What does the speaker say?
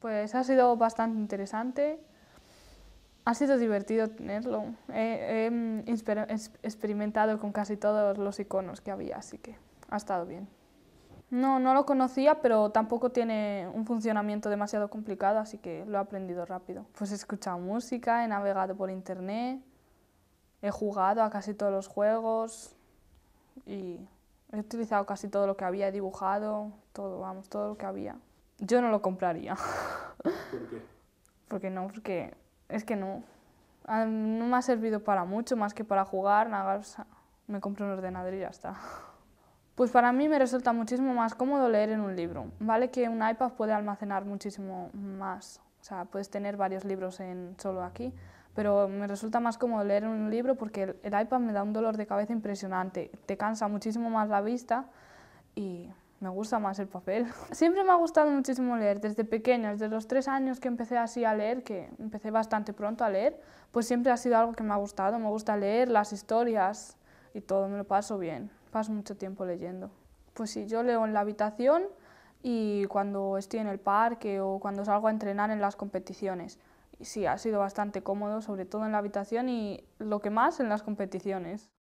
Pues ha sido bastante interesante, ha sido divertido tenerlo. He, mm, experimentado con casi todos los iconos que había, así que ha estado bien. No, no lo conocía, pero tampoco tiene un funcionamiento demasiado complicado, así que lo he aprendido rápido. Pues he escuchado música, he navegado por internet, he jugado a casi todos los juegos y he utilizado casi todo lo que había, dibujado, todo, vamos, todo lo que había. Yo no lo compraría. ¿Por qué? Porque no, porque es que no. Ah, no me ha servido para mucho más que para jugar, nada, me compro un ordenador y ya está. Pues para mí me resulta muchísimo más cómodo leer en un libro, ¿vale? Que un iPad puede almacenar muchísimo más, o sea, puedes tener varios libros en solo aquí, pero me resulta más cómodo leer en un libro porque el iPad me da un dolor de cabeza impresionante, te cansa muchísimo más la vista y me gusta más el papel. Siempre me ha gustado muchísimo leer, desde pequeña, desde los tres años que empecé así a leer, que empecé bastante pronto a leer, pues siempre ha sido algo que me ha gustado, me gusta leer las historias y todo, me lo paso bien, paso mucho tiempo leyendo. Pues sí, yo leo en la habitación y cuando estoy en el parque o cuando salgo a entrenar en las competiciones. Y sí, ha sido bastante cómodo, sobre todo en la habitación y lo que más en las competiciones.